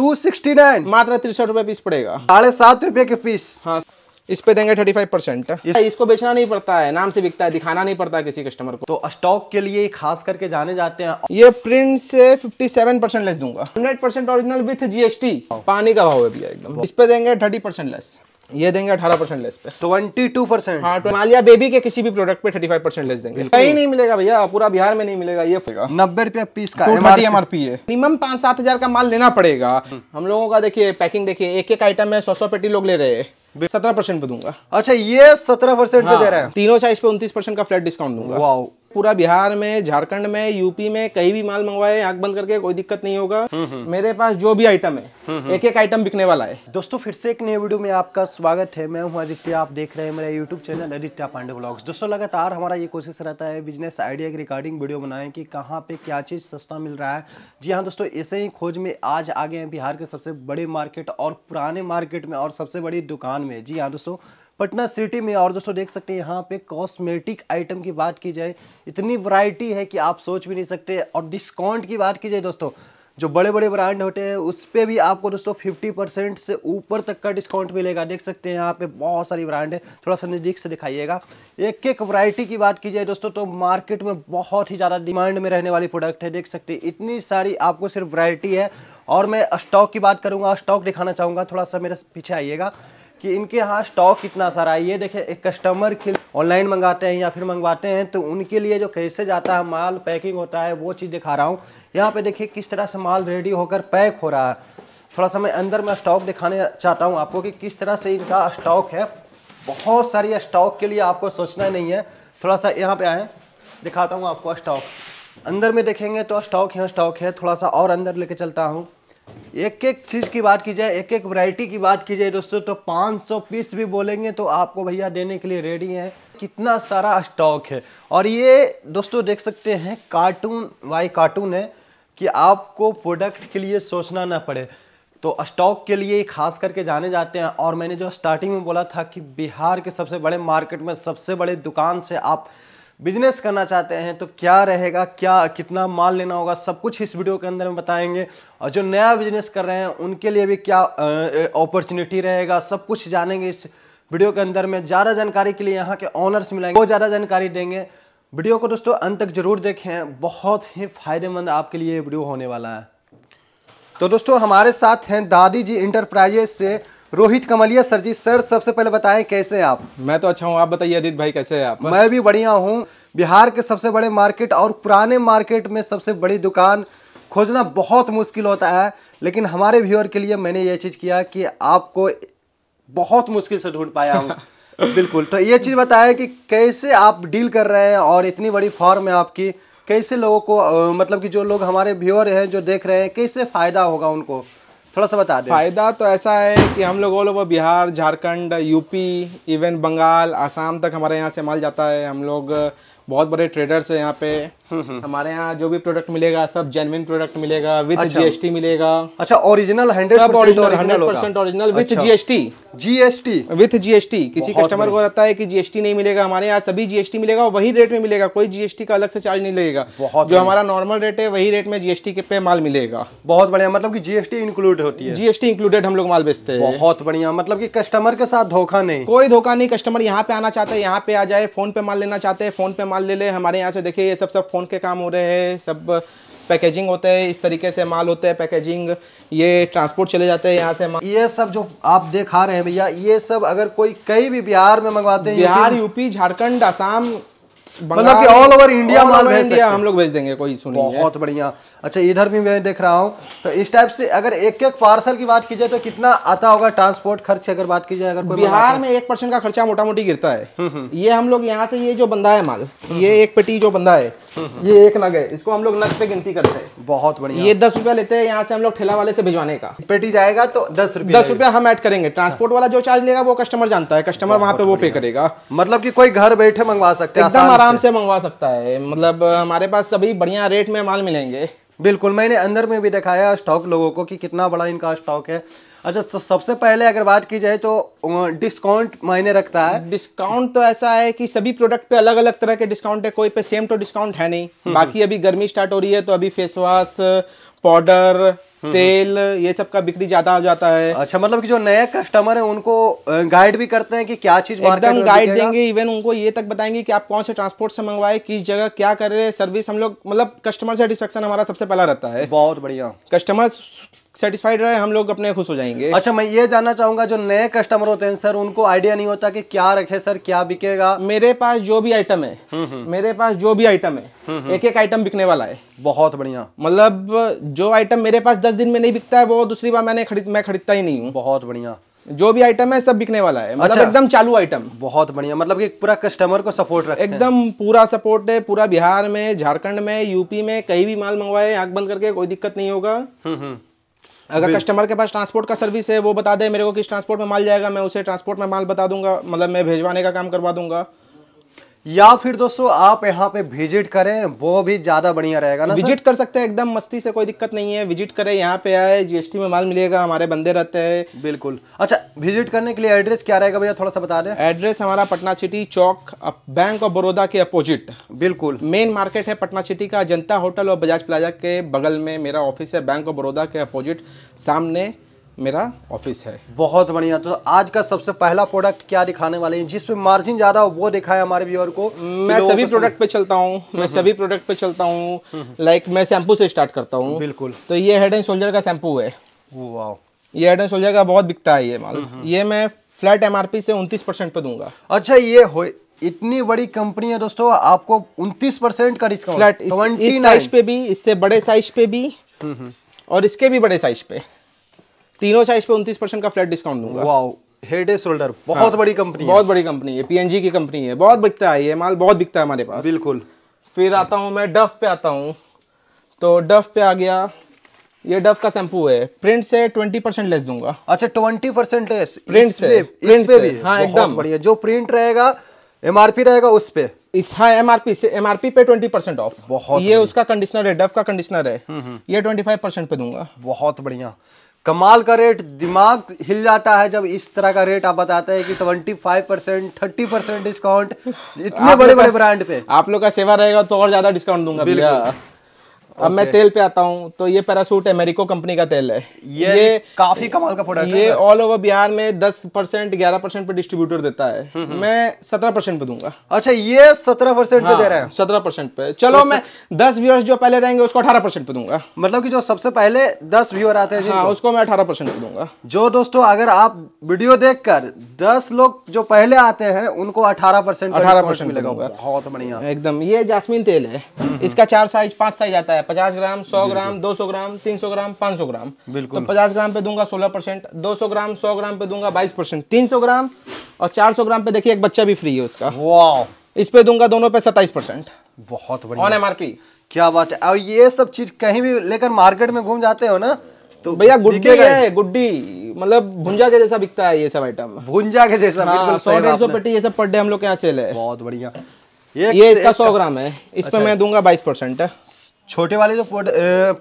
To sixty nine मात्र तिरसठ रुपए पीस पड़ेगा साढ़े सात रुपए के पीस हाँ इस पे देंगे थर्टी फाइव परसेंट इसको बेचना नहीं पड़ता है नाम से बिकता है दिखाना नहीं पड़ता किसी कस्टमर को तो स्टॉक के लिए खास करके जाने जाते हैं ये प्रिंट से फिफ्टी सेवन परसेंट लेस दूंगा hundred percent original with GST पानी का भाव है भैया एकदम इस पे देंगे थर्टी परसेंट लेस ये देंगे अठारह परसेंट लेस पे ट्वेंटी टू परसेंट हाँ हिमालय बेबी के किसी भी प्रोडक्ट पे थर्टी परसेंट लेस देंगे कहीं नहीं मिलेगा भैया पूरा बिहार में नहीं मिलेगा ये नब्बे रुपया पीस का एमआरपी है मिनिमम पांच सात हजार का माल लेना पड़ेगा हम लोगों का देखिए पैकिंग देखिए एक एक आइटम में सौ सौ पेटी लोग ले रहे हैं सत्रह परसेंट पे दूंगा अच्छा ये सत्रह परसेंट पे हाँ, दे रहा है तीनों साइज पे उन्तीस परसेंट का फ्लैट डिस्काउंट दूंगा वाओ पूरा बिहार में झारखंड में यूपी में कहीं भी माल मंगवाए आंख बंद करके कोई दिक्कत नहीं होगा हम्म, हम्म। मेरे पास जो भी आइटम है एक एक आइटम बिकने वाला है दोस्तों फिर से एक नए वीडियो में आपका स्वागत है मैं हूं आदित्य आप देख रहे हैं मेरा YouTube channel Aditya Pandey blogs दोस्तों लगातार हमारा ये कोशिश रहता है बिजनेस आइडिया की रिगार्डिंग वीडियो बनाए की कहाँ पे क्या चीज़ सस्ता मिल रहा है जी हाँ दोस्तों ऐसे ही खोज में आज आगे हैं बिहार के सबसे बड़े मार्केट और पुराने मार्केट में और सबसे बड़ी दुकान में जी हाँ दोस्तों पटना सिटी में और दोस्तों देख सकते हैं यहाँ पे कॉस्मेटिक आइटम की बात की जाए इतनी वैरायटी है कि आप सोच भी नहीं सकते और डिस्काउंट की बात की जाए दोस्तों जो बड़े बड़े ब्रांड होते हैं उस पर भी आपको दोस्तों 50 परसेंट से ऊपर तक का डिस्काउंट मिलेगा देख सकते हैं यहाँ पे बहुत सारी ब्रांड है थोड़ा सा नज़दीक से दिखाइएगा एक एक वैरायटी की बात की जाए दोस्तों तो मार्केट में बहुत ही ज़्यादा डिमांड में रहने वाली प्रोडक्ट है देख सकते हैं इतनी सारी आपको सिर्फ वरायटी है और मैं स्टॉक की बात करूँगा स्टॉक दिखाना चाहूँगा थोड़ा सा मेरे पीछे आइएगा कि इनके यहाँ स्टॉक कितना सारा है ये देखिए एक कस्टमर के ऑनलाइन मंगाते हैं या फिर मंगवाते हैं तो उनके लिए जो कैसे जाता है माल पैकिंग होता है वो चीज़ दिखा रहा हूँ यहाँ पे देखिए किस तरह से माल रेडी होकर पैक हो रहा है थोड़ा सा मैं अंदर में स्टॉक दिखाने चाहता हूँ आपको कि किस तरह से इनका स्टॉक है बहुत सारी स्टॉक के लिए आपको सोचना नहीं है थोड़ा सा यहाँ पर आए दिखाता हूँ आपको स्टॉक अंदर में देखेंगे तो स्टॉक यहाँ स्टॉक है थोड़ा सा और अंदर लेके चलता हूँ एक एक चीज़ की बात की जाए एक एक वैरायटी की बात की जाए दोस्तों तो 500 पीस भी बोलेंगे तो आपको भैया देने के लिए रेडी हैं कितना सारा स्टॉक है और ये दोस्तों देख सकते हैं कार्टून वाई कार्टून है कि आपको प्रोडक्ट के लिए सोचना ना पड़े तो स्टॉक के लिए खास करके जाने जाते हैं और मैंने जो स्टार्टिंग में बोला था कि बिहार के सबसे बड़े मार्केट में सबसे बड़े दुकान से आप बिजनेस करना चाहते हैं तो क्या रहेगा क्या कितना माल लेना होगा सब कुछ इस वीडियो के अंदर में बताएंगे और जो नया बिजनेस कर रहे हैं उनके लिए भी क्या अपॉर्चुनिटी रहेगा सब कुछ जानेंगे इस वीडियो के अंदर में ज़्यादा जानकारी के लिए यहाँ के ऑनर्स मिलेंगे वो ज़्यादा जानकारी देंगे वीडियो को दोस्तों अंत तक जरूर देखें बहुत ही फायदेमंद आपके लिए वीडियो होने वाला है तो दोस्तों हमारे साथ हैं दादी जी इंटरप्राइजेस से रोहित कमलिया सर जी सर सबसे पहले बताएं कैसे हैं आप मैं तो अच्छा हूँ आप बताइए अदित भाई कैसे हैं आप मैं भी बढ़िया हूँ बिहार के सबसे बड़े मार्केट और पुराने मार्केट में सबसे बड़ी दुकान खोजना बहुत मुश्किल होता है लेकिन हमारे व्यूअर के लिए मैंने ये चीज़ किया कि आपको बहुत मुश्किल से ढूंढ पाया हूँ बिल्कुल तो ये चीज़ बताया कि कैसे आप डील कर रहे हैं और इतनी बड़ी फॉर्म है आपकी कैसे लोगों को मतलब कि जो लोग हमारे व्यूअर हैं जो देख रहे हैं कैसे फ़ायदा होगा उनको थोड़ा सा बता दें फ़ायदा तो ऐसा है कि हम लोग all over Bihar Jharkhand UP even Bengal Assam तक हमारे यहाँ से माल जाता है हम लोग बहुत बड़े ट्रेडर्स हैं यहाँ पे हमारे यहाँ जो भी प्रोडक्ट मिलेगा सब जेनविन प्रोडक्ट मिलेगा विद जीएसटी मिलेगा अच्छा original hundred original hundred percent original with GST GST with GST किसी कस्टमर को रहता है कि जीएसटी नहीं मिलेगा हमारे यहाँ सभी जीएसटी मिलेगा और वही रेट में मिलेगा कोई जीएसटी का अलग से चार्ज नहीं लगेगा जो हमारा नॉर्मल रेट है वही रेट में जीएसटी के पे माल मिलेगा बहुत बढ़िया मतलब की जीएसटी इंक्लूड होती है जीएसटी इंक्लूडेड हम लोग माल बेचते हैं बहुत बढ़िया मतलब की कस्टमर के साथ धोखा नहीं कोई धोखा नहीं कस्टमर यहाँ पे आना चाहते हैं यहाँ पे आ जाए फोन पे माल लेना चाहते हैं फोन पे माल माल ले ले हमारे यहाँ से देखिए ये सब सब फ़ोन के काम हो रहे हैं सब पैकेजिंग होते हैं इस तरीके से माल होते हैं पैकेजिंग ये ट्रांसपोर्ट चले जाते हैं यहाँ से माल ये सब जो आप देखा रहे हैं भैया ये सब अगर कोई कहीं भी बिहार में मंगवाते हैं बिहार यूपी झारखंड आसाम मतलब कि ऑल ओवर इंडिया भेज सकते हैं हम लोग भेज देंगे कोई इशू नहीं बहुत बढ़िया अच्छा इधर भी मैं देख रहा हूँ तो इस टाइप से अगर एक एक पार्सल की बात की जाए तो कितना आता होगा ट्रांसपोर्ट खर्च अगर बात की जाए अगर कोई बिहार में एक परसेंट का खर्चा मोटा मोटी गिरता है हम्म, हम्म। ये हम लोग यहाँ से ये जो बंदा है माल ये एक पेटी जो बंदा है ये एक नग है इसको हम लोग नग पे गिनती करते हैं बहुत बढ़िया ये दस रुपया लेते हैं यहाँ से हम लोग ठेला वाले से भिजवाने का पेटी जाएगा तो दस रुपया दस रुपया हम ऐड करेंगे ट्रांसपोर्ट वाला जो चार्ज लेगा वो कस्टमर जानता है कस्टमर वहाँ पे वो पे करेगा मतलब की कोई घर बैठे मंगवा सकते हैं एकदम आराम से मंगवा सकता है मतलब हमारे पास सभी बढ़िया रेट में माल मिलेंगे बिल्कुल मैंने अंदर में भी दिखाया स्टॉक लोगों को कि कितना बड़ा इनका स्टॉक है अच्छा तो सबसे पहले अगर बात की जाए तो डिस्काउंट मायने रखता है डिस्काउंट तो ऐसा है कि सभी प्रोडक्ट पे अलग अलग तरह के डिस्काउंट है कोई पे सेम तो डिस्काउंट है नहीं हम्म, बाकी हम्म। अभी गर्मी स्टार्ट हो रही है तो अभी फेस वॉश पाउडर तेल ये सब का बिक्री ज्यादा हो जाता है अच्छा मतलब कि जो नए कस्टमर है उनको गाइड भी करते हैं कि क्या चीज एकदम गाइड देंगे इवन उनको ये तक बताएंगे कि आप कौन से ट्रांसपोर्ट से मंगवाए किस जगह क्या कर रहे सर्विस हम लोग मतलब कस्टमर सेटिस्फेक्शन हमारा सबसे पहला रहता है बहुत बढ़िया कस्टमर सेटिस्फाइड रहे हम लोग अपने खुश हो जाएंगे अच्छा मैं ये जानना चाहूंगा जो नए कस्टमर होते हैं सर उनको आइडिया नहीं होता कि क्या रखे सर क्या बिकेगा मेरे पास जो भी आइटम है हम्म, हम्म। मेरे पास जो भी आइटम है एक एक आइटम बिकने वाला है बहुत बढ़िया मतलब जो आइटम मेरे पास दस दिन में नहीं बिकता है वो दूसरी बार मैंने खरीद मैं खरीदता ही नहीं हूँ बहुत बढ़िया जो भी आइटम है सब बिकने वाला है मतलब अच्छा। एकदम चालू आइटम बहुत बढ़िया मतलब कि पूरा कस्टमर को सपोर्ट रखते एकदम पूरा सपोर्ट है पूरा बिहार में झारखंड में यूपी में कहीं भी माल मंगवाए आग बंद करके कोई दिक्कत नहीं होगा हम्म, अगर कस्टमर के पास ट्रांसपोर्ट का सर्विस है वो बता दे मेरे को किस ट्रांसपोर्ट में माल जाएगा मैं उसे ट्रांसपोर्ट में माल बता दूंगा मतलब मैं भेजवाने का काम करवा दूंगा या फिर दोस्तों आप यहाँ पे विजिट करें वो भी ज़्यादा बढ़िया रहेगा ना विजिट कर सकते हैं एकदम मस्ती से कोई दिक्कत नहीं है विजिट करें यहाँ पे आए जीएसटी में माल मिलेगा हमारे बंदे रहते हैं बिल्कुल अच्छा विजिट करने के लिए एड्रेस क्या रहेगा भैया थोड़ा सा बता दें एड्रेस हमारा पटना सिटी चौक बैंक ऑफ बड़ौदा के अपोजिट बिल्कुल मेन मार्केट है पटना सिटी का जनता होटल और बजाज प्लाजा के बगल में मेरा ऑफिस है बैंक ऑफ बड़ौदा के अपोजिट सामने मेरा ऑफिस है बहुत बढ़िया तो आज का सबसे पहला प्रोडक्ट क्या दिखाने वाले हैं जिसमें मार्जिन ज़्यादा वो दिखाया हमारे व्यूअर को मैं सभी प्रोडक्ट पे चलता हूँ हम्म, मैं हम्म। सभी प्रोडक्ट पे चलता हूँ लाइक मैं शैम्पू से स्टार्ट करता हूँ बिल्कुल तो ये हेड एंड शोल्डर का शैम्पू है ये हेड एंड शोल्डर का बहुत बिकता है ये माल हम्म, ये मैं फ्लैट एम से उन्तीस परसेंट पे दूंगा अच्छा ये हो इतनी बड़ी कंपनी है दोस्तों आपको उन्तीस परसेंट का डिस्काउंट फ्लैट इस, इस साइज पे भी इससे बड़े साइज पे भी और इसके भी बड़े साइज पे तीनों साइज पे उन्तीस परसेंट का फ्लैट डिस्काउंट दूंगा वाओ हेड एंड शोल्डर बहुत बड़ी कंपनी बहुत बड़ी कंपनी है पीएनजी की कंपनी है बहुत बिकता है ये माल बहुत बिकता है हमारे पास बिल्कुल फिर आता हूँ मैं डफ पे आता हूँ तो डफ पे आ गया ये डव का शैम्पू है प्रिंट से ट्वेंटी परसेंट लेस दूंगा अच्छा ट्वेंटी परसेंट लेस प्रिंट से प्रिंट से भी हाँ एकदम बढ़िया जो प्रिंट रहेगा एमआरपी रहेगा उस पे इस हाँ एमआरपी से एमआरपी पे ट्वेंटी परसेंट ऑफ बहुत ये उसका कंडीशनर है डव का कंडीशनर है हम्म, हम्म। ये ट्वेंटी फाइव परसेंट पे दूंगा बहुत बढ़िया कमाल का रेट दिमाग हिल जाता है जब इस तरह का रेट आप बताते हैं कि twenty five percent thirty percent discount इतने बड़े बड़े ब्रांड पे आप लोग का सेवा रहेगा तो और ज्यादा डिस्काउंट दूंगा Okay. अब मैं तेल पे आता हूँ तो ये पैरासूट अमेरिको कंपनी का तेल है ये, ये काफी कमाल का प्रोडक्ट ये ऑल ओवर बिहार में 10 परसेंट ग्यारह परसेंट पे डिस्ट्रीब्यूटर देता है हम्म, हम्म। मैं 17 परसेंट पे दूंगा अच्छा ये 17 परसेंट हाँ, पे दे रहे हैं सत्रह परसेंट पे चलो मैं दस व्यूअर्स जो पहले रहेंगे उसको अठारह परसेंट पे दूंगा मतलब की जो सबसे पहले दस व्यूअर आते हैं हाँ, उसको मैं अठारह परसेंट पे दूंगा जो दोस्तों अगर आप वीडियो देख कर दस लोग जो पहले आते हैं उनको अठारह परसेंट अठारह परसेंट मिलेगा बहुत बढ़िया एकदम ये जासमीन तेल है हम्म, इसका चार साइज पांच साइज आता है है पचास ग्राम सौ ग्राम दो सौ ग्राम तीन सौ ग्राम पांच सौ ग्राम तो बिल्कुल तो पचास ग्राम पे दूंगा सोलह परसेंट दो सौ ग्राम सौ ग्राम पे दूंगा बाईस परसेंट तीन सौ ग्राम और चार सौ ग्राम पे देखिए एक बच्चा भी फ्री है उसका वाह इस पे दूंगा दोनों पे सताइस परसेंट बहुत ऑन एम आर पी क्या बात है और ये सब चीज कहीं भी लेकर मार्केट में घूम जाते हो ना तो भैया गुड्डी है गुड्डी मतलब भुंजा के जैसा बिकता है ये सब आइटम भुंजा के जैसा हाँ, सौ डेढ़ सौ पेटी ये सब पर डे हम लोग के यहाँ सेल है बहुत बढ़िया ये, ये इसका सौ ग्राम है इस अच्छा पर मैं दूंगा बाईस परसेंट छोटे वाले जो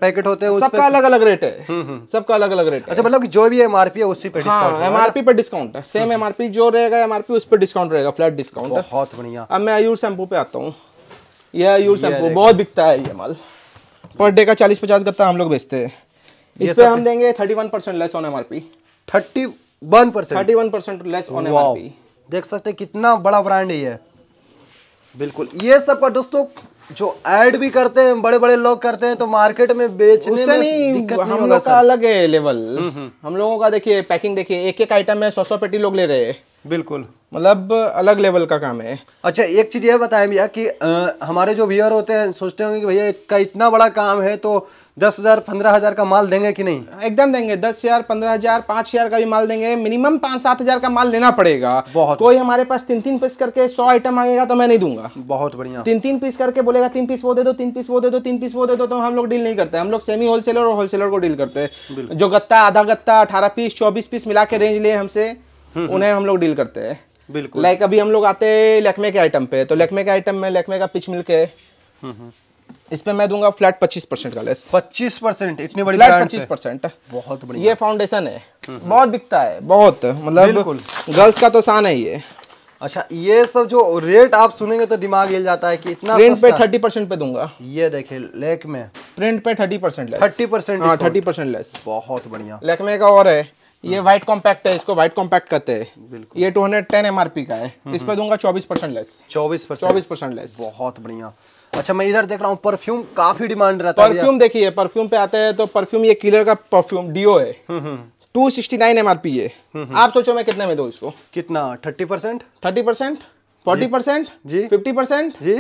पैकेट होते हैं सबका अलग अलग रेट है हम्म, हम्म। सबका अलग अलग रेट अच्छा मतलब कि जो भी एमआरपी है उसी पे हाँ, एमआरपी मतलब? पे डिस्काउंट है सेम हम्म, एमआरपी जो रहेगा एमआरपी उस पर डिस्काउंट रहेगा फ्लैट डिस्काउंट बहुत बढ़िया अब मैं आयूर शैम्पू पे आता हूँ यह आयूर शैम्पू बहुत बिकता है ये माल पर डे का चालीस पचास गत्ता हम लोग बेचते हैं इस पे हम देंगे thirty one percent less on MRP thirty one percent thirty one percent less on MRP देख सकते कितना बड़ा ब्रांड है ये बिल्कुल ये सब का दोस्तों जो ऐड भी करते हैं बड़े बड़े लोग करते हैं तो मार्केट में बेचने उससे में नहीं हम लोग का अलग है लेवल हम्म, हम्म। हम लोगों का देखिए पैकिंग देखिए एक एक आइटम में सौ सौ पेटी लोग ले रहे हैं बिल्कुल मतलब अलग लेवल का काम है अच्छा एक चीज़ ये बताएं भैया कि आ, हमारे जो व्यूअर होते हैं सोचते होंगे कि भैया इसका इतना बड़ा काम है तो दस हजार पंद्रह हजार का माल देंगे कि नहीं एकदम देंगे दस हजार पंद्रह हजार पांच हजार का भी माल देंगे मिनिमम पाँच सात हजार का माल लेना पड़ेगा बहुत कोई हमारे पास तीन तीन पीस करके सौ आइटम मांगेगा तो मैं नहीं दूंगा बहुत बढ़िया तीन तीन पीस करके बोलेगा तीन पीस वो दे दो तीन पीस वो दे दो तीन पीस वो दे दो तो हम लोग डील नहीं करते हम लोग सेमी होलसेलर और होलसेलर को डील करते हैं जो गत्ता आधा गत्ता अठारह पीस चौबीस पीस मिला के रेंज लिए हमसे हम्म, हम्म। उन्हें हम लोग डील करते हैं बिल्कुल लाइक अभी हम लोग आते हैं लेकमे के आइटम पे तो लेकमे के आइटम में लेकमे का पिच मिल के इसमें मैं दूंगा फ्लैट 25 परसेंट का लेस 25 परसेंट इतनी बड़ी फ्लैट 25 परसेंट बहुत बड़ी ये फाउंडेशन है बहुत बिकता है बहुत मतलब गर्ल्स का तो सान है ये अच्छा ये सब जो रेट आप सुनेंगे तो दिमाग हिल जाता है कि इतना प्रिंट पे थर्टी परसेंट पे दूंगा ये देखिए लेक में प्रिंट पे thirty percent less thirty percent हाँ, थर्टी परसेंट लेस बहुत बढ़िया लेक का और है ये व्हाइट कॉम्पैक्ट है इसको व्हाइट कॉम्पैक्ट कहते हैं ये 210 एमआरपी का है इस पर दूंगा 24 परसेंट लेस 24 परसेंट चौबीस परसेंट लेस बहुत बढ़िया अच्छा मैं इधर देख रहा हूँ परफ्यूम काफी डिमांड रहता है परफ्यूम देखिए परफ्यूम पे आते हैं तो परफ्यूम ये किलर का परफ्यूम डीओ है two sixty nine M R P है आप सोचो मैं कितने में दो इसको कितना thirty percent thirty percent forty percent जी फिफ्टी परसेंट जी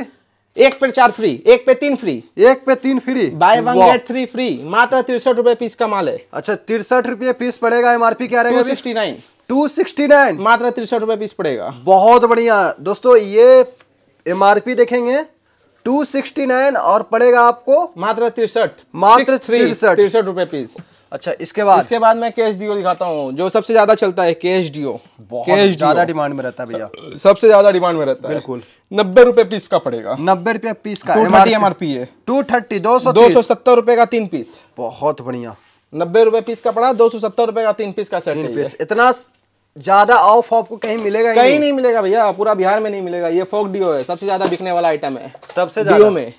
एक पे चार फ्री एक पे तीन फ्री एक पे तीन free buy one get three free मात्र तिरसठ रुपए पीस का माल है अच्छा तिरसठ रुपए पीस पड़ेगा पी क्या रहेगा sixty nine two sixty nine मात्र तिरसठ रुपए पीस पड़ेगा बहुत बढ़िया दोस्तों ये एम देखेंगे टू सिक्सटी नाइन और पड़ेगा आपको मात्र तिरसठ मात्र तिरसठ तिरसठ रुपए पीस अच्छा इसके बाद इसके बाद मैं कैश डीओ दिखाता हूँ जो सबसे ज्यादा चलता है कैश डीओ कैश ज्यादा डिमांड में रहता है भैया सबसे ज्यादा डिमांड में रहता है बिल्कुल नब्बे रुपए पीस का पड़ेगा नब्बे रुपए पीस का एम आर पी है टू थर्टी दो सौ दो सौ सत्तर रुपए का तीन पीस बहुत बढ़िया नब्बे रुपए पीस का पड़ा दो सौ सत्तर रुपए का तीन पीस का सेट पीस इतना ज्यादा ऑफ ऑफ को कहीं मिलेगा कहीं नहीं, नहीं मिलेगा भैया पूरा बिहार में नहीं मिलेगा ये फोक डीओ है सबसे ज्यादा बिकने वाला आइटम है सबसे ज्यादा में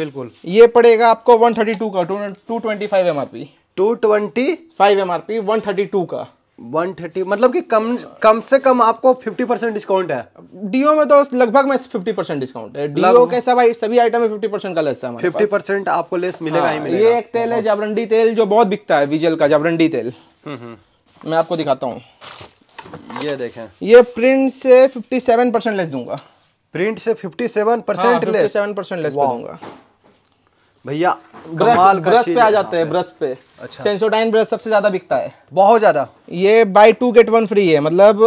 बिल्कुल ये पड़ेगा आपको वन थर्टी टू का two twenty five M R P two twenty five M R P one thirty two का वन थर्टी मतलब कि कम कम से कम आपको फिफ्टी परसेंट डिस्काउंट है डीओ में तो लगभग में फिफ्टी परसेंट डिस्काउंट है डीओ के सब सभी आइटम में फिफ्टी परसेंट का लेस है फिफ्टी परसेंट आपको लेस मिलेगा हाँ, मिलेगा ये एक तेल है जबरंडी तेल जो बहुत बिकता है विजल का जबरंडी तेल हम्म, हम्म। मैं आपको दिखाता हूँ ये देखें ये प्रिंट से फिफ्टी लेस दूंगा प्रिंट से fifty seven percent less seven percent less दूंगा भैया ब्रश ब्रश पे आ जाते हैं ब्रश पे अच्छा सेंसोडाइन ब्रश सबसे ज़्यादा बिकता है बहुत ज़्यादा ये buy two get one free है मतलब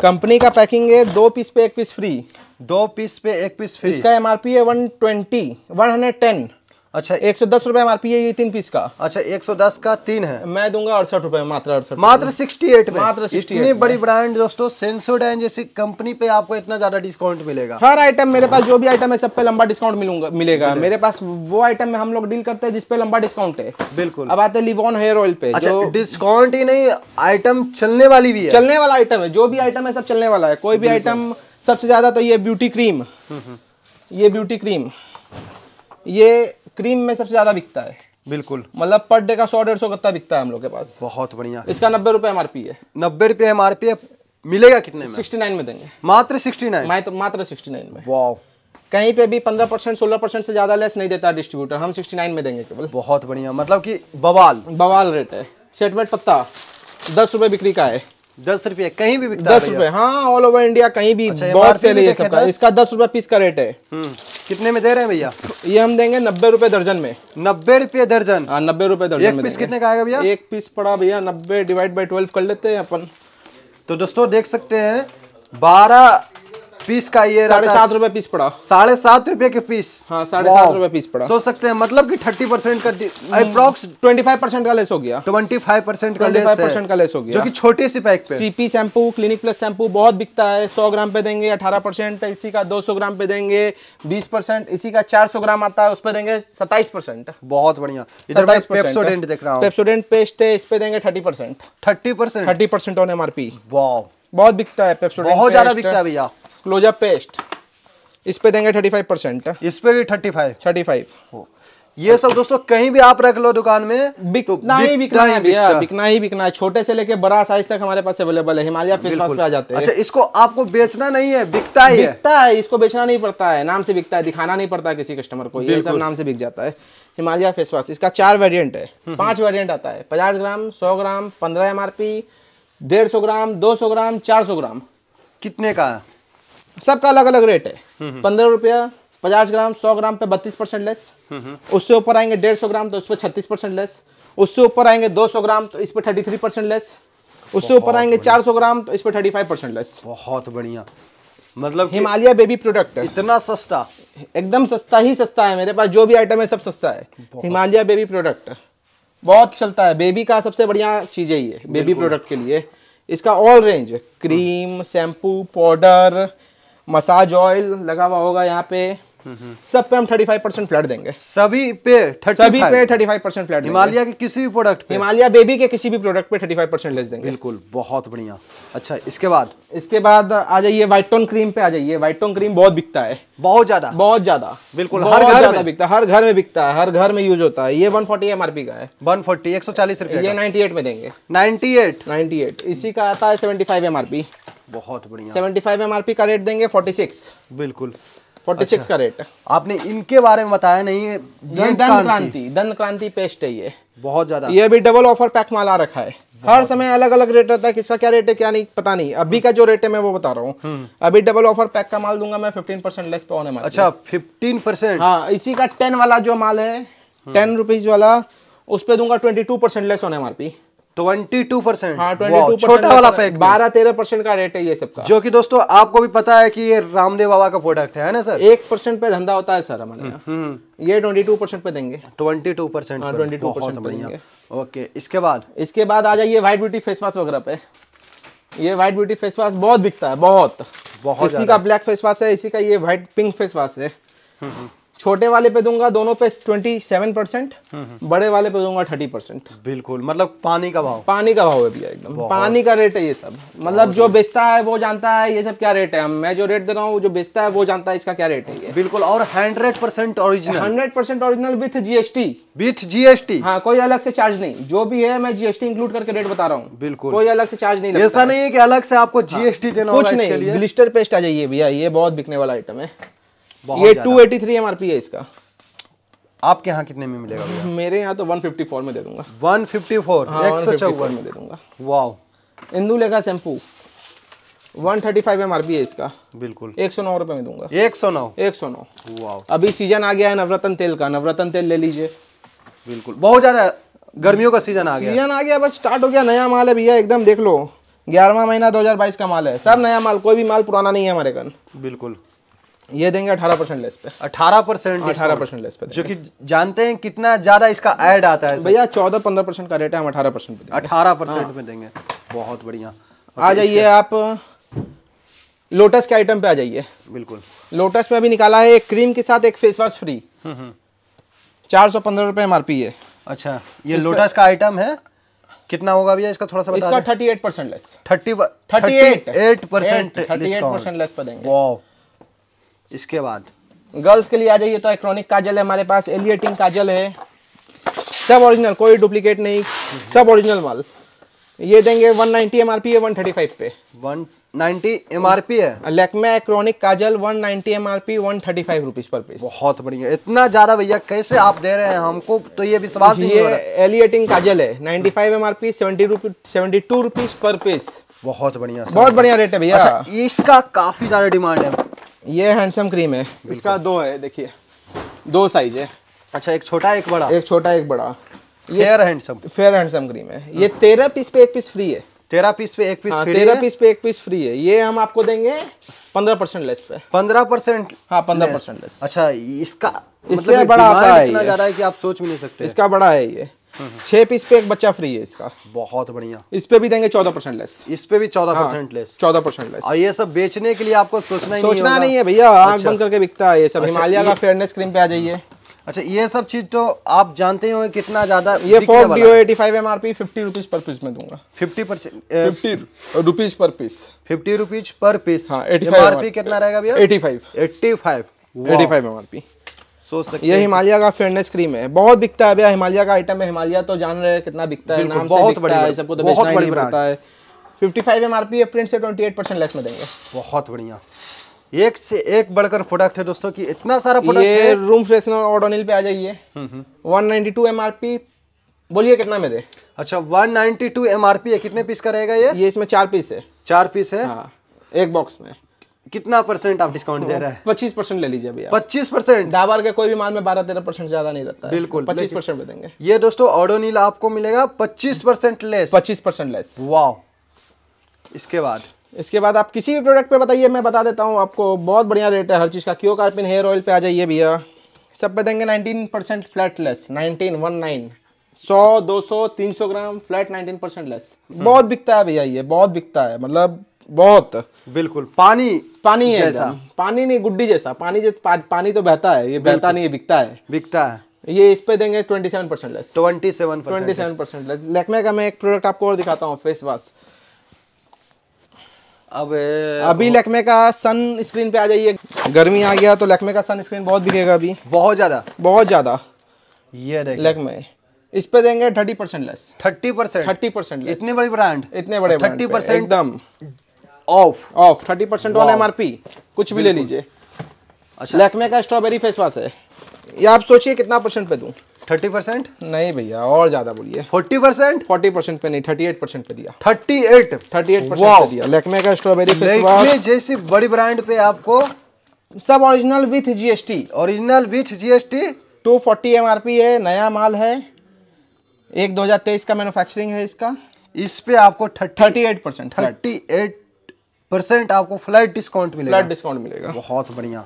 कंपनी का पैकिंग है दो पीस पे एक पीस फ्री दो पीस पे एक पीस फ्री इसका एमआरपी है one twenty one hundred ten अच्छा एक सौ दस रुपए एमआरपी है ये तीन पीस का अच्छा एक सौ दस का तीन है मैं दूंगा अड़सठ रुपए मात्र अड़सठ मात्र सिक्सटी एट में मात्र इतनी बड़ी ब्रांड दोस्तों सेंसोडैन जैसी कंपनी पे आपको इतना ज्यादा डिस्काउंट मिलेगा हर आइटम मेरे पास जो भी आइटम है सब पे लंबा डिस्काउंट मिलूंगा मिलेगा मेरे पास वो आइटम में हम लोग डील करते हैं जिसपे लंबा डिस्काउंट है बिल्कुल अब आते लिवॉन हेयर ऑयल पे अच्छा, जो डिस्काउंट ही नहीं आइटम चलने वाली भी है चलने वाला आइटम है जो भी आइटम है सब चलने वाला है कोई भी आइटम सबसे ज्यादा तो ये ब्यूटी क्रीम हम्म, हम्म। ये ब्यूटी क्रीम ये क्रीम में सबसे ज्यादा बिकता है बिल्कुल मतलब पर डे का सौ डेढ़ सौ गत्ता बिकता है हम लोग के पास बहुत बढ़िया इसका नब्बे रुपए एमआरपी है नब्बे रुपए एमआरपी मिलेगा कितने सिक्सटी नाइन में देंगे मात्र सिक्सटी नाइन तो- मात्र सिक्सटी नाइन में वाओ कहीं पे भी पंद्रह परसेंट सोलह परसेंट से ज्यादा लेस नहीं देता डिस्ट्रीब्यूटर हम सिक्सटी नाइन में देंगे केवल बहुत बढ़िया मतलब कि बवाल बवाल रेट है सेटमेट पत्ता दस रुपए बिक्री का है दस रुपये कहीं भी बिकता दस रुपए हाँ ऑल ओवर इंडिया कहीं भी अच्छा, बहुत से है सबका इसका दस रुपए पीस का रेट है हम्म। कितने में दे रहे हैं भैया ये हम देंगे नब्बे रुपए दर्जन में नब्बे रुपए दर्जन हाँ नब्बे रुपए दर्जन एक पीस कितने का आएगा भैया एक पीस पड़ा भैया नब्बे डिवाइड बाई ट्वेल्व कर लेते हैं अपन तो दोस्तों देख सकते हैं बारह पीस का ये साढ़े सात रुपए पीस पड़ा साढ़े सात रुपए के पीस हाँ साढ़े सात रुपए पीस पड़ा सोच सकते हैं मतलब कि थर्टी परसेंट का अप्रोक्स ट्वेंटी फाइव परसेंट का लेस हो गया ट्वेंटी फाइव परसेंट का लेस परसेंट का लेस हो गया जो कि छोटे से पैक पे CP shampoo clinic plus shampoo बहुत बिकता है सौ ग्राम पे देंगे अठारह परसेंट इसी का दो सौ ग्राम पे देंगे बीस परसेंट इसी का चार सौ ग्राम आता है उस पर देंगे सत्ताईस परसेंट बहुत बढ़िया पेप्सोडेंट देख रहा हूँ पेप्सोडेंट पेस्ट है इस पे देंगे thirty percent thirty percent thirty percent on MRP बहुत बिकता है पेप्सोडेंट बहुत ज्यादा बिकता है भैया क्लोजा पेस्ट इस पे देंगे थर्टी फाइव परसेंट इस पे भी थर्टी फाइव थर्टी फाइव ये सब दोस्तों कहीं भी आप रख लो दुकान में बिकना, तो बिकना ही बिकना है भैया बिकना ही बिकना है छोटे से लेके बड़ा साइज तक हमारे पास अवेलेबल है हिमालय फेस वॉश पे आ जाते हैं अच्छा इसको आपको बेचना नहीं है बिकता ही बिकता है इसको बेचना नहीं पड़ता है नाम से बिकता है दिखाना नहीं पड़ता किसी कस्टमर को ये सब नाम से बिक जाता है हिमालय फेस वॉश इसका चार वेरियंट है हम्म, हम्म। पांच वेरियंट आता है पचास ग्राम सौ ग्राम पंद्रह एम आर पी डेढ़ सौ ग्राम दो सौ ग्राम चार सौ ग्राम कितने का सबका अलग अलग रेट है हम्म, हम्म। पंद्रह रुपया पचास ग्राम सौ ग्राम पे बत्तीस परसेंट लेस हम्म, उससे ऊपर आएंगे डेढ़ सौ ग्राम तो उस पर छत्तीस परसेंट लेस उससे ऊपर आएंगे दो सौ ग्राम तो इस पर थर्टी थ्री परसेंट लेस उससे ऊपर आएंगे चार सौ ग्राम तो इस पर थर्टी फाइव परसेंट लेस बहुत बढ़िया मतलब हिमालय बेबी प्रोडक्ट इतना सस्ता एकदम सस्ता ही सस्ता है मेरे पास जो भी आइटम है सब सस्ता है हिमालय बेबी प्रोडक्ट बहुत चलता है बेबी का सबसे बढ़िया चीज़ है ये बेबी प्रोडक्ट के लिए इसका all range cream shampoo powder massage oil लगा हुआ होगा यहाँ पे सब पे हम 35 परसेंट फ्लैट देंगे सभी पे 35 सभी पे 35 परसेंट फ्लैट हिमालय के किसी भी प्रोडक्ट पे हिमालय बेबी के किसी भी प्रोडक्ट पे 35 परसेंट लेस देंगे बिल्कुल बहुत बढ़िया अच्छा इसके बाद इसके बाद आ जाइए व्हाइट टोन क्रीम पे आ जाइए व्हाइट टोन क्रीम बहुत बिकता है बहुत ज्यादा बहुत ज्यादा बिल्कुल हर घर में बिकता है हर घर में बिकता है हर घर में यूज होता है ये one forty M R P का है वन फोर्टी एक सौ चालीस रुपए ये नाइन्टी एट में देंगे नाइन्टी एट नाइन्टी एट इसी का आता है सेवेंटी फाइव एमआरपी बहुत बढ़िया 75 एमआरपी का रेट देंगे 46 बिल्कुल 46 अच्छा, का रेट आपने इनके बारे में बताया नहीं है दन क्रांति दन क्रांति पेस्ट है ये बहुत ज्यादा ये भी डबल ऑफर पैक माल आ रखा है हर समय अलग अलग रेट रहता है किसका क्या रेट है क्या नहीं पता नहीं अभी हम्म। का जो रेट है मैं वो बता रहा हूँ हम्म। अभी डबल ऑफर पैक का माल दूंगा मैं फिफ्टीन परसेंट लेस पे होने माल अच्छा फिफ्टीन परसेंट हाँ इसी का टेन वाला जो माल है टेन हम्म। रुपीज वाला उस पर दूंगा ट्वेंटी टू परसेंट लेस होने एम हाँ, ट्वेंटी टू परसेंट छोटा वाला पैक बारह तेरह परसेंट का रेट है ये सबका जो कि दोस्तों आपको भी पता है कि ये रामदेव बाबा का प्रोडक्ट है ना सर एक परसेंट पे धंधा होता है सर हमारे हम्म, हम्म। ये ट्वेंटी टू परसेंट पे देंगे ट्वेंटी टू परसेंट हाँ, ट्वेंटी टू परसेंट ओके इसके बाद इसके बाद आ जाइए व्हाइट ब्यूटी फेस वॉश वगैरह पे ये व्हाइट ब्यूटी फेस वॉश बहुत बिकता है बहुत बहुत इसी का ब्लैक फेस वॉश है इसी का ये व्हाइट पिंक फेस वॉश है हम्म, छोटे वाले पे दूंगा दोनों पे 27 परसेंट हम्म, हम्म। बड़े वाले पे दूंगा 30 परसेंट बिल्कुल मतलब पानी का भाव पानी का भाव है भैया एकदम पानी का रेट है ये सब मतलब जो बेचता है वो जानता है ये सब क्या रेट है मैं जो रेट दे रहा हूँ जो बेचता है वो जानता है इसका क्या रेट है ये बिल्कुल और hundred percent original hundred percent original with GST with GST हाँ कोई अलग से चार्ज नहीं जो भी है मैं जीएसटी इंक्लूड करके रेट बता रहा हूँ बिल्कुल कोई अलग से चार्ज नहीं ऐसा नहीं है की अलग से आपको जीएसटी हाँ। देना कुछ नहीं ब्लिस्टर पेस्ट आ जाइए भैया ये बहुत बिकने वाला आइटम है ये two eighty three M R P है इसका आपके यहाँ कितने में मिलेगा मेरे यहाँ तो वन फिफ्टी फोर में दे दूंगा वन फिफ्टी फोर एक सौ चौवन में दे दूंगा वाओ इंदुले का शैम्पू 135 एमआरपी है इसका बिल्कुल एक सौ नौ रुपये में दूंगा एक सौ नौ एक सौ नौ वाह अभी सीजन आ गया है नवरत्न तेल का नवरत्न तेल ले लीजिए बिल्कुल बहुत ज़्यादा गर्मियों का सीजन आ गया सीजन आ गया बस स्टार्ट हो गया नया माल है भैया एकदम देख लो ग्यारहवा महीना 2022 का माल है सब नया माल कोई भी माल पुराना नहीं है हमारे कन बिल्कुल ये देंगे 18 परसेंट लेस पे 18 परसेंट अठारह परसेंट लेस हाँ, पे जो कि जानते हैं कितना ज्यादा इसका ऐड आता है भैया 14 15 परसेंट का रेट है हम 18 परसेंट पे अठारह परसेंट में हाँ। देंगे बहुत बढ़िया आ जाइए आप लोटस के आइटम पे आ जाइए बिल्कुल लोटस में अभी निकाला है एक क्रीम के साथ एक फेस वॉश फ्री चार सौ पंद्रह रुपए एम आर पी है अच्छा ये लोटस का आइटम है कितना होगा भैया इसका थोड़ा सा इसका thirty eight percent less thirty thirty eight percent thirty eight percent less पे देंगे इसके बाद गर्ल्स के लिए आ जाइए तो आइक्रॉनिक काजल है हमारे पास एलियटिंग काजल है सब ओरिजिनल कोई डुप्लीकेट नहीं सब ओरिजिनल माल ये देंगे 190 नाइन्टी एम है 135 पे 190 नाइन्टी है लेकमे क्रॉनिक kajal 190 ninety M R P पर पीस बहुत बढ़िया इतना ज़्यादा भैया कैसे आप दे रहे हैं हमको तो ये विश्वास ये एलिएटिंग काजल है 95 five M R P seventy rupee seventy two पर पीस बहुत बढ़िया बहुत बढ़िया रेट है भैया अच्छा, इसका काफ़ी ज़्यादा डिमांड है ये हैंडसम क्रीम है इसका दो है देखिए दो साइज है अच्छा एक छोटा एक बड़ा एक छोटा एक बड़ा ये fair handsome fair handsome cream है ये हाँ। तेरह पीस पे एक पीस फ्री है तेरह पीस पे एक पीस हाँ, तेरह पीस पे एक पीस फ्री है ये हम आपको देंगे पंद्रह परसेंट लेस पे पंद्रह परसेंट हाँ पंद्रह परसेंट लेस अच्छा इसका इससे मतलब बड़ा आता है इतना है कि आप सोच भी नहीं सकते इसका बड़ा है ये हम्म। छह पीस पे एक बच्चा फ्री है इसका बहुत बढ़िया इस पे भी देंगे चौदह परसेंट लेस इस पे भी चौदह परसेंट लेस हाँ, चौदह परसेंट लेस और ये सब बेचने के लिए आपको सोचना ही सोचना नहीं, नहीं है भैया आग अच्छा। बंद करके बिकता है ये सब अच्छा, हिमालय का फेयरनेस क्रीम पे आ जाइए अच्छा ये सब चीज तो आप जानते ही होंगे कितना ज्यादा ये four D O eighty five M R P fifty rupees पर पीस में दूंगा फिफ्टी परसेंट फिफ्टी रुपीज पर पीस फिफ्टी रुपीज पर पीस हाँ एटी फाइव कितना रहेगा भैया eighty five eighty five eighty five M R P सोच सकते ये हिमालय का फेयरनेस क्रीम है बहुत बिकता है भैया हिमालय का आइटम है हिमालय तो जान रहे हैं कितना बिकता है नाम बहुत बड़ी है सबको तो बहुत बड़ी पड़ता है 55 एमआरपी है प्रिंट से 28 परसेंट लेस में देंगे बहुत बढ़िया एक से एक बढ़कर प्रोडक्ट है दोस्तों की इतना सारा प्रोडक्ट है रूम फ्रेशनर ऑडोनिल पे आ जाइए वन नाइनटी 192 एमआरपी बोलिए कितना में दे अच्छा वन नाइनटी 192 एमआरपी है कितने पीस का रहेगा ये ये इसमें चार पीस है चार पीस है हाँ, एक बॉक्स में कितना परसेंट आप डिस्काउंट दे रहे हैं पच्चीस परसेंट ले लीजिए भैया पच्चीस परसेंट डाबर के कोई भी माल में बारह तेरह परसेंट ज्यादा नहीं रहता बिल्कुल पच्चीस परसेंट में देंगे ये दोस्तों ऑडोनिल आपको मिलेगा पच्चीस परसेंट लेस पच्चीस परसेंट लेस वाह इसके बाद इसके बाद आप किसी भी प्रोडक्ट पे बताइए मैं बता देता हूँ आपको बहुत बढ़िया रेट है हर चीज़ का क्यों कार्पिन हेयर ऑयल पे आ जाइए भैया सब पे देंगे nineteen percent flat less nineteen one nine सौ दो सौ तीन सौ gram flat nineteen percent less बहुत बिकता है भैया ये बहुत बिकता है मतलब बहुत बिल्कुल पानी पानी है जैसा पानी नहीं गुड्डी जैसा पानी जो पा, पानी तो बहता है ये बहता नहीं ये बिकता है बिकता है ये इस पे देंगे twenty seven percent less twenty seven twenty seven percent less Lakme का मैं एक प्रोडक्ट आपको और दिखाता हूँ फेस वॉश अब अभी लेकमे का सन स्क्रीन पे आ जाइए गर्मी आ गया तो लेकमे का सन स्क्रीन बहुत बिकेगा अभी बहुत ज़्यादा बहुत ज़्यादा ये लेकमे इस पे देंगे thirty percent less thirty percent thirty percent इतने बड़े ब्रांड इतने बड़े थर्टी परसेंट एकदम off off thirty percent on M कुछ भी ले लीजिए अच्छा लैकमे का स्ट्रॉबेरी फेस वाश है ये आप सोचिए कितना परसेंट पे दूँ थर्टी परसेंट नहीं भैया और ज्यादा बोलिए फोर्टी परसेंट फोर्टी परसेंट पे नहीं थर्टी एट परसेंट पे दिया thirty eight thirty eight percent दिया लेकमे का स्ट्रॉबेरी जैसी बड़ी ब्रांड पे आपको सब original with GST original with GST two forty M है नया माल है एक दो का मैन्युफैक्चरिंग है इसका इस पे आपको thirty eight percent thirty eight percent आपको फ्लाइट डिस्काउंट मिलेगा फ्लाइट डिस्काउंट मिलेगा बहुत बढ़िया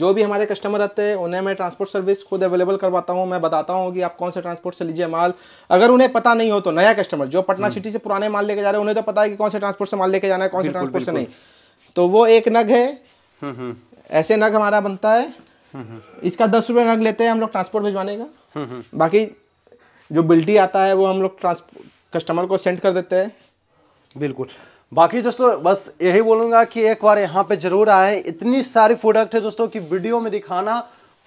जो भी हमारे कस्टमर रहते हैं उन्हें मैं ट्रांसपोर्ट सर्विस खुद अवेलेबल करवाता हूँ मैं बताता हूँ कि आप कौन से ट्रांसपोर्ट से लीजिए माल अगर उन्हें पता नहीं हो तो नया कस्टमर जो पटना सिटी हम्म। से पुराने माल लेके जा रहे हैं उन्हें तो पता है कि कौन से ट्रांसपोर्ट से माल लेके जाना है कौन से ट्रांसपोर्ट से नहीं तो वो एक नग है हम्म, हम्म। ऐसे नग हमारा बनता है इसका दस रुपये नग लेते हैं हम लोग ट्रांसपोर्ट भिजवाने का बाकी जो बिल्टी आता है वो हम लोग ट्रांस कस्टमर को सेंड कर देते हैं बिल्कुल बाकी दोस्तों बस यही बोलूंगा कि एक बार यहाँ पे जरूर आए इतनी सारी प्रोडक्ट है दोस्तों कि वीडियो में दिखाना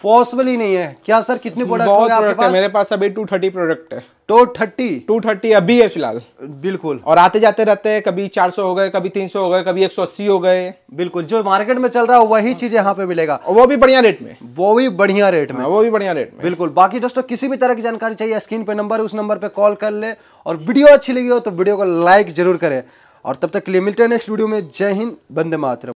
पॉसिबल ही नहीं है क्या सर कितने प्रोडक्ट है मेरे पास अभी टू थर्टी प्रोडक्ट है टू थर्टी टू थर्टी अभी है फिलहाल बिल्कुल और आते जाते रहते हैं कभी चार सौ हो गए कभी तीन सौ हो गए कभी एक सौ अस्सी हो गए बिल्कुल जो मार्केट में चल रहा है वही हाँ। चीज यहाँ पे मिलेगा वो भी बढ़िया रेट में वो भी बढ़िया रेट में हाँ, वो भी बढ़िया रेट में बिल्कुल बाकी दोस्तों किसी भी तरह की जानकारी चाहिए स्क्रीन पे नंबर उस नंबर पे कॉल कर ले और वीडियो अच्छी लगी हो तो वीडियो को लाइक जरूर करें और तब तक के लिए मिलते हैं नेक्स्ट वीडियो में जय हिंद बंदे मातरम